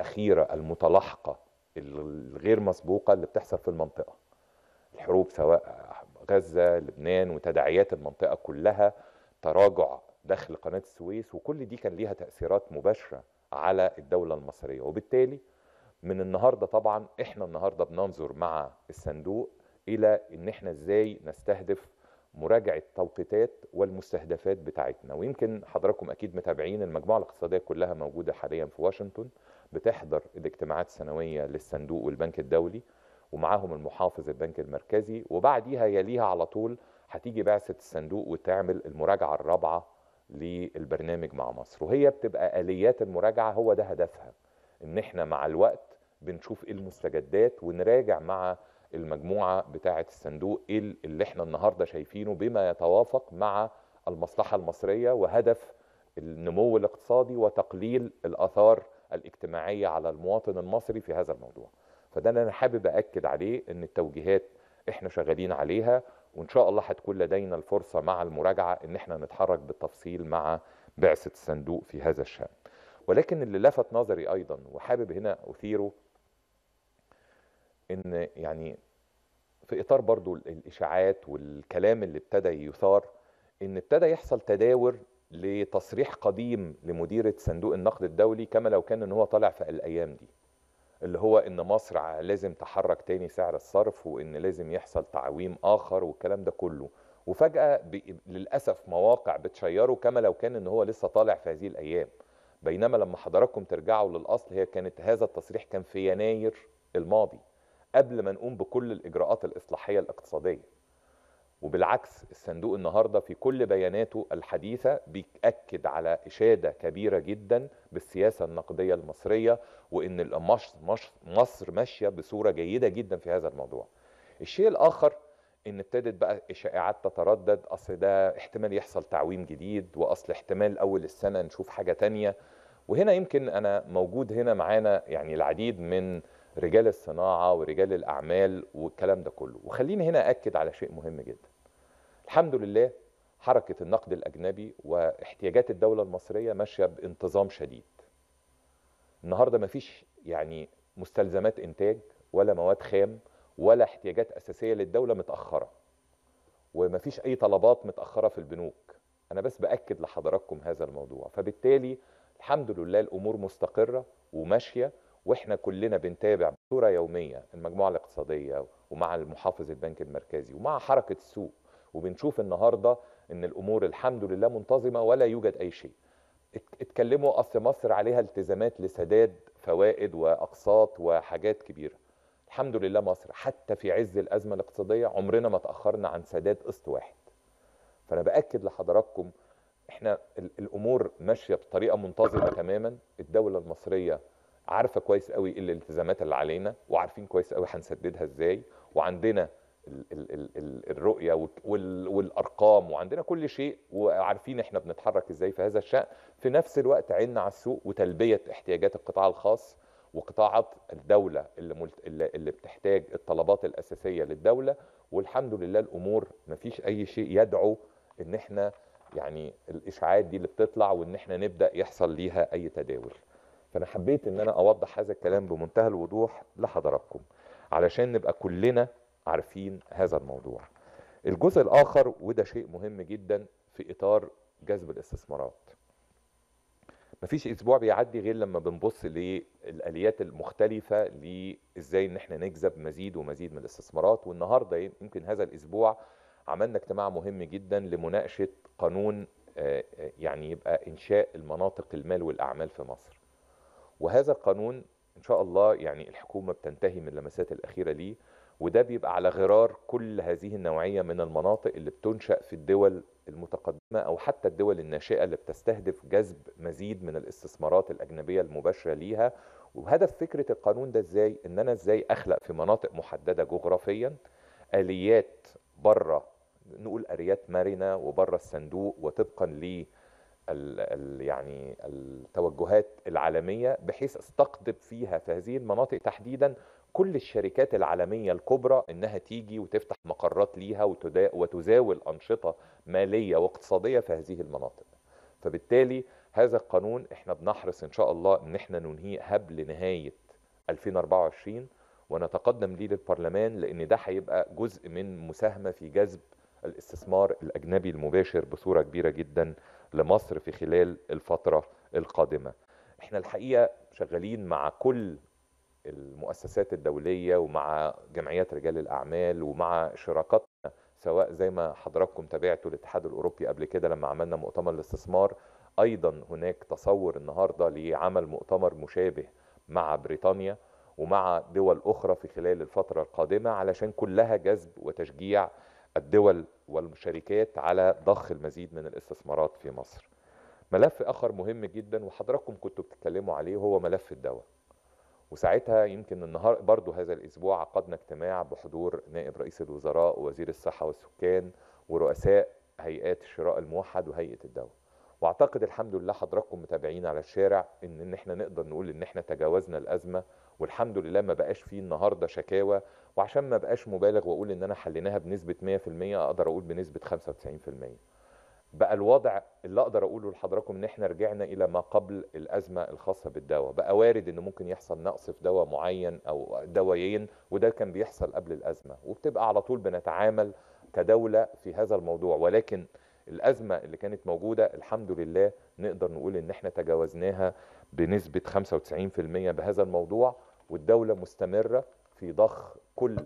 الاخيره المتلاحقه الغير مسبوقه اللي بتحصل في المنطقه الحروب سواء غزه لبنان وتداعيات المنطقه كلها تراجع دخل قناه السويس وكل دي كان ليها تاثيرات مباشره على الدوله المصريه وبالتالي من النهارده طبعا احنا النهارده بننظر مع الصندوق الى ان احنا ازاي نستهدف مراجعه التوقيتات والمستهدفات بتاعتنا ويمكن حضراتكم اكيد متابعين المجموعه الاقتصاديه كلها موجوده حاليا في واشنطن بتحضر الاجتماعات السنوية للصندوق والبنك الدولي ومعاهم المحافظ البنك المركزي وبعديها يليها على طول هتيجي بعثة الصندوق وتعمل المراجعة الرابعة للبرنامج مع مصر وهي بتبقى آليات المراجعة هو ده هدفها إن احنا مع الوقت بنشوف ايه المستجدات ونراجع مع المجموعة بتاعة الصندوق ايه اللي احنا النهاردة شايفينه بما يتوافق مع المصلحة المصرية وهدف النمو الاقتصادي وتقليل الآثار الاجتماعية على المواطن المصري في هذا الموضوع فده اللي أنا حابب أكد عليه أن التوجيهات إحنا شغالين عليها وإن شاء الله هتكون لدينا الفرصة مع المراجعة أن إحنا نتحرك بالتفصيل مع بعثة الصندوق في هذا الشأن ولكن اللي لفت نظري أيضا وحابب هنا أثيره أن يعني في إطار برضو الإشاعات والكلام اللي ابتدى يثار أن ابتدى يحصل تداور لتصريح قديم لمديرة صندوق النقد الدولي كما لو كان ان هو طالع في الايام دي اللي هو ان مصر لازم تحرك تاني سعر الصرف وان لازم يحصل تعويم اخر والكلام ده كله وفجأة للأسف مواقع بتشيره كما لو كان ان هو لسه طالع في هذه الايام بينما لما حضراتكم ترجعوا للاصل هي كانت هذا التصريح كان في يناير الماضي قبل ما نقوم بكل الاجراءات الاصلاحية الاقتصادية وبالعكس الصندوق النهارده في كل بياناته الحديثه بيأكد على اشاده كبيره جدا بالسياسه النقديه المصريه وان مصر ماشيه بصوره جيده جدا في هذا الموضوع. الشيء الاخر ان ابتدت بقى الشائعات تتردد اصل ده احتمال يحصل تعويم جديد واصل احتمال اول السنه نشوف حاجه تانية وهنا يمكن انا موجود هنا معانا يعني العديد من رجال الصناعه ورجال الاعمال والكلام ده كله وخليني هنا اكد على شيء مهم جدا الحمد لله حركه النقد الاجنبي واحتياجات الدوله المصريه ماشيه بانتظام شديد النهارده ما فيش يعني مستلزمات انتاج ولا مواد خام ولا احتياجات اساسيه للدوله متاخره وما فيش اي طلبات متاخره في البنوك انا بس باكد لحضراتكم هذا الموضوع فبالتالي الحمد لله الامور مستقره وماشيه واحنا كلنا بنتابع بصوره يوميه المجموعه الاقتصاديه ومع المحافظ البنك المركزي ومع حركه السوق وبنشوف النهارده ان الامور الحمد لله منتظمه ولا يوجد اي شيء اتكلموا اصل مصر عليها التزامات لسداد فوائد واقساط وحاجات كبيره الحمد لله مصر حتى في عز الازمه الاقتصاديه عمرنا ما تاخرنا عن سداد قسط واحد فانا باكد لحضراتكم احنا الامور ماشيه بطريقه منتظمه تماما الدوله المصريه عارفه كويس قوي ايه الالتزامات اللي علينا وعارفين كويس قوي هنسددها ازاي وعندنا ال ال ال الرؤيه والارقام وعندنا كل شيء وعارفين احنا بنتحرك ازاي في هذا الشان في نفس الوقت عيننا على السوق وتلبيه احتياجات القطاع الخاص وقطاعات الدوله اللي ملت... اللي بتحتاج الطلبات الاساسيه للدوله والحمد لله الامور ما فيش اي شيء يدعو ان احنا يعني الاشاعات دي اللي بتطلع وان احنا نبدا يحصل ليها اي تداول فانا حبيت ان انا اوضح هذا الكلام بمنتهى الوضوح لحضراتكم علشان نبقى كلنا عارفين هذا الموضوع الجزء الاخر وده شيء مهم جدا في اطار جذب الاستثمارات مفيش اسبوع بيعدي غير لما بنبص للاليات المختلفه لازاي ان احنا نجذب مزيد ومزيد من الاستثمارات والنهارده يمكن هذا الاسبوع عملنا اجتماع مهم جدا لمناقشه قانون آه، آه، يعني يبقى انشاء المناطق المال والاعمال في مصر وهذا القانون ان شاء الله يعني الحكومه بتنتهي من اللمسات الاخيره ليه وده بيبقى على غرار كل هذه النوعيه من المناطق اللي بتنشا في الدول المتقدمه او حتى الدول الناشئه اللي بتستهدف جذب مزيد من الاستثمارات الاجنبيه المباشره ليها وهدف فكره القانون ده ازاي ان انا ازاي اخلق في مناطق محدده جغرافيا اليات بره نقول اليات مرنه وبره الصندوق وطبقا ليه ال ال يعني التوجهات العالمية بحيث استقطب فيها في هذه المناطق تحديدا كل الشركات العالمية الكبرى انها تيجي وتفتح مقرات ليها وتزاول أنشطة مالية واقتصادية في هذه المناطق فبالتالي هذا القانون احنا بنحرص ان شاء الله ان احنا ننهيه قبل نهاية 2024 ونتقدم ليه للبرلمان لان ده هيبقى جزء من مساهمة في جذب الاستثمار الاجنبي المباشر بصورة كبيرة جدا لمصر في خلال الفترة القادمة احنا الحقيقة شغالين مع كل المؤسسات الدولية ومع جمعيات رجال الأعمال ومع شراكاتنا سواء زي ما حضراتكم تابعتوا الاتحاد الأوروبي قبل كده لما عملنا مؤتمر الاستثمار أيضا هناك تصور النهاردة لعمل مؤتمر مشابه مع بريطانيا ومع دول أخرى في خلال الفترة القادمة علشان كلها جذب وتشجيع الدول والشركات على ضخ المزيد من الاستثمارات في مصر ملف اخر مهم جدا وحضراتكم كنتوا بتتكلموا عليه هو ملف الدواء وساعتها يمكن النهار برضو هذا الاسبوع عقدنا اجتماع بحضور نائب رئيس الوزراء ووزير الصحه والسكان ورؤساء هيئات الشراء الموحد وهيئه الدواء واعتقد الحمد لله حضراتكم متابعين على الشارع ان ان احنا نقدر نقول ان احنا تجاوزنا الازمه والحمد لله ما بقاش فيه النهارده شكاوى وعشان ما بقاش مبالغ واقول ان انا حليناها بنسبه 100% اقدر اقول بنسبه 95% بقى الوضع اللي اقدر اقوله لحضراتكم ان احنا رجعنا الى ما قبل الازمه الخاصه بالدواء بقى وارد ان ممكن يحصل نقص في دواء معين او دوايين وده كان بيحصل قبل الازمه وبتبقى على طول بنتعامل كدوله في هذا الموضوع ولكن الازمه اللي كانت موجوده الحمد لله نقدر نقول ان احنا تجاوزناها بنسبه 95% بهذا الموضوع والدولة مستمرة في ضخ كل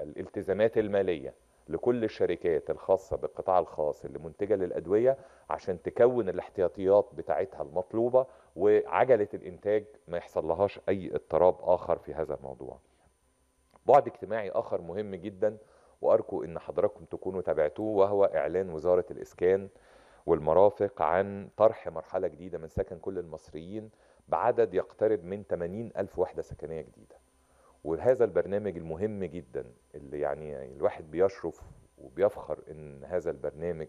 الالتزامات المالية لكل الشركات الخاصة بالقطاع الخاص اللي منتجة للأدوية عشان تكون الاحتياطيات بتاعتها المطلوبة وعجلة الإنتاج ما يحصل لهاش أي اضطراب آخر في هذا الموضوع بعد اجتماعي آخر مهم جدا وأرجو أن حضراتكم تكونوا تابعتوه وهو إعلان وزارة الإسكان والمرافق عن طرح مرحلة جديدة من سكن كل المصريين بعدد يقترب من 80 ألف وحدة سكنية جديدة وهذا البرنامج المهم جدا اللي يعني الواحد بيشرف وبيفخر ان هذا البرنامج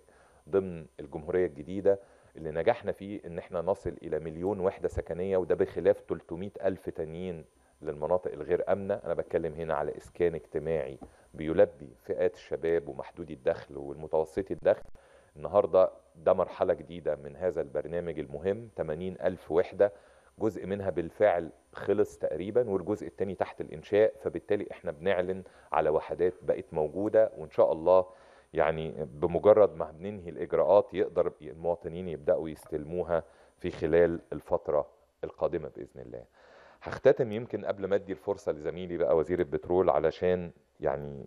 ضمن الجمهورية الجديدة اللي نجحنا فيه ان احنا نصل الى مليون وحدة سكنية وده بخلاف 300 ألف تانيين للمناطق الغير امنه انا بتكلم هنا على اسكان اجتماعي بيلبي فئات الشباب ومحدودي الدخل والمتوسطي الدخل النهارده ده مرحله جديده من هذا البرنامج المهم 80 الف وحده جزء منها بالفعل خلص تقريبا والجزء الثاني تحت الإنشاء فبالتالي احنا بنعلن على وحدات بقت موجودة وإن شاء الله يعني بمجرد ما بننهي الإجراءات يقدر المواطنين يبدأوا يستلموها في خلال الفترة القادمة بإذن الله هختتم يمكن قبل ما ادي الفرصة لزميلي بقى وزير البترول علشان يعني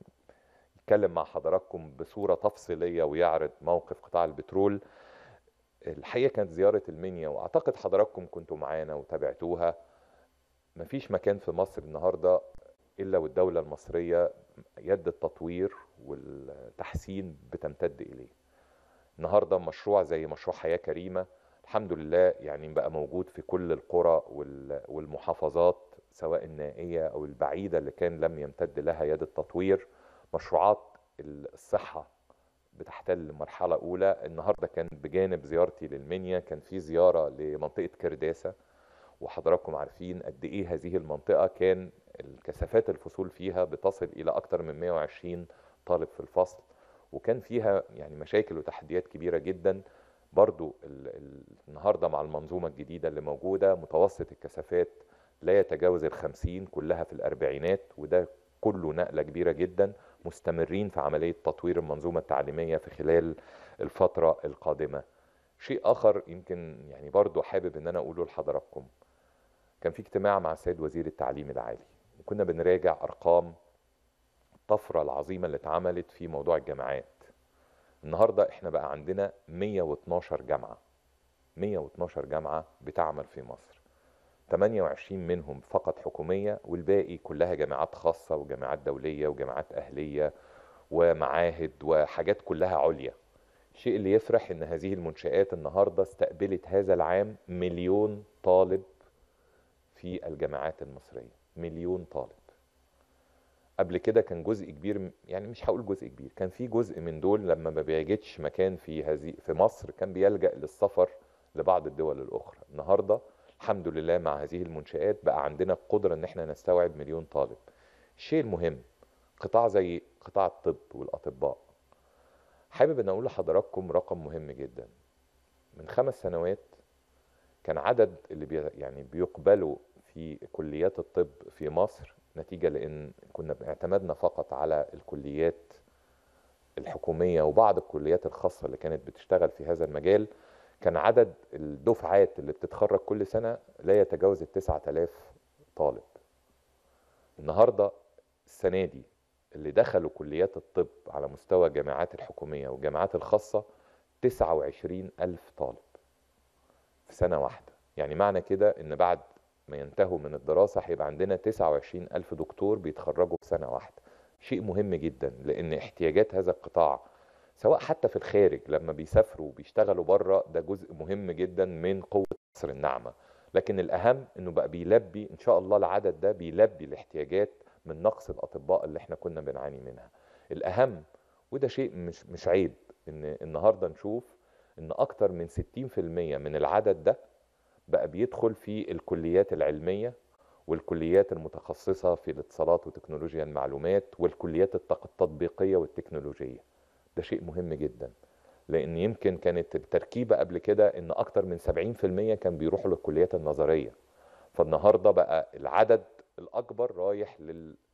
يتكلم مع حضراتكم بصورة تفصيلية ويعرض موقف قطاع البترول الحقيقه كانت زياره المنيا واعتقد حضراتكم كنتوا معانا وتابعتوها مفيش مكان في مصر النهارده الا والدوله المصريه يد التطوير والتحسين بتمتد اليه النهارده مشروع زي مشروع حياه كريمه الحمد لله يعني بقى موجود في كل القرى والمحافظات سواء النائيه او البعيده اللي كان لم يمتد لها يد التطوير مشروعات الصحه بتحتل مرحلة أولى النهاردة كان بجانب زيارتي للمنيا كان في زيارة لمنطقة كرداسة وحضراتكم عارفين قد إيه هذه المنطقة كان الكثافات الفصول فيها بتصل إلى أكثر من 120 طالب في الفصل وكان فيها يعني مشاكل وتحديات كبيرة جدا برضو النهاردة مع المنظومة الجديدة اللي موجودة متوسط الكثافات لا يتجاوز الخمسين كلها في الأربعينات وده كله نقلة كبيرة جدا مستمرين في عملية تطوير المنظومة التعليمية في خلال الفترة القادمة شيء آخر يمكن يعني برضو حابب أن أنا أقوله لحضراتكم كان في اجتماع مع السيد وزير التعليم العالي وكنا بنراجع أرقام الطفرة العظيمة اللي اتعملت في موضوع الجامعات النهاردة احنا بقى عندنا 112 جامعة 112 جامعة بتعمل في مصر 28 منهم فقط حكومية والباقي كلها جامعات خاصة وجامعات دولية وجامعات أهلية ومعاهد وحاجات كلها عليا الشيء اللي يفرح ان هذه المنشآت النهاردة استقبلت هذا العام مليون طالب في الجامعات المصرية مليون طالب قبل كده كان جزء كبير يعني مش هقول جزء كبير كان في جزء من دول لما ما بيجدش مكان في هذه في مصر كان بيلجأ للسفر لبعض الدول الأخرى النهارده الحمد لله مع هذه المنشآت بقى عندنا القدرة ان احنا نستوعب مليون طالب الشيء المهم قطاع زي قطاع الطب والأطباء حابب ان اقول لحضراتكم رقم مهم جدا من خمس سنوات كان عدد اللي بي يعني بيقبلوا في كليات الطب في مصر نتيجة لأن كنا اعتمدنا فقط على الكليات الحكومية وبعض الكليات الخاصة اللي كانت بتشتغل في هذا المجال كان عدد الدفعات اللي بتتخرج كل سنه لا يتجاوز ال 9000 طالب النهارده السنه دي اللي دخلوا كليات الطب على مستوى الجامعات الحكوميه والجامعات الخاصه 29000 طالب في سنه واحده يعني معنى كده ان بعد ما ينتهوا من الدراسه هيبقى عندنا 29000 دكتور بيتخرجوا في سنه واحده شيء مهم جدا لان احتياجات هذا القطاع سواء حتى في الخارج لما بيسافروا وبيشتغلوا بره ده جزء مهم جدا من قوه مصر الناعمه لكن الاهم انه بقى بيلبي ان شاء الله العدد ده بيلبي الاحتياجات من نقص الاطباء اللي احنا كنا بنعاني منها الاهم وده شيء مش مش عيب ان النهارده نشوف ان اكتر من 60% من العدد ده بقى بيدخل في الكليات العلميه والكليات المتخصصه في الاتصالات وتكنولوجيا المعلومات والكليات التطبيقيه والتكنولوجيه ده شيء مهم جدا لان يمكن كانت التركيبه قبل كده ان اكتر من 70% كان بيروحوا للكليات النظريه فالنهارده بقى العدد الاكبر رايح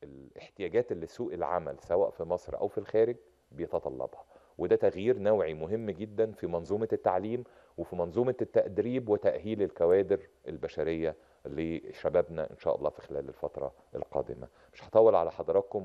للاحتياجات اللي سوق العمل سواء في مصر او في الخارج بيتطلبها وده تغيير نوعي مهم جدا في منظومه التعليم وفي منظومه التدريب وتاهيل الكوادر البشريه لشبابنا ان شاء الله في خلال الفتره القادمه مش هطول على حضراتكم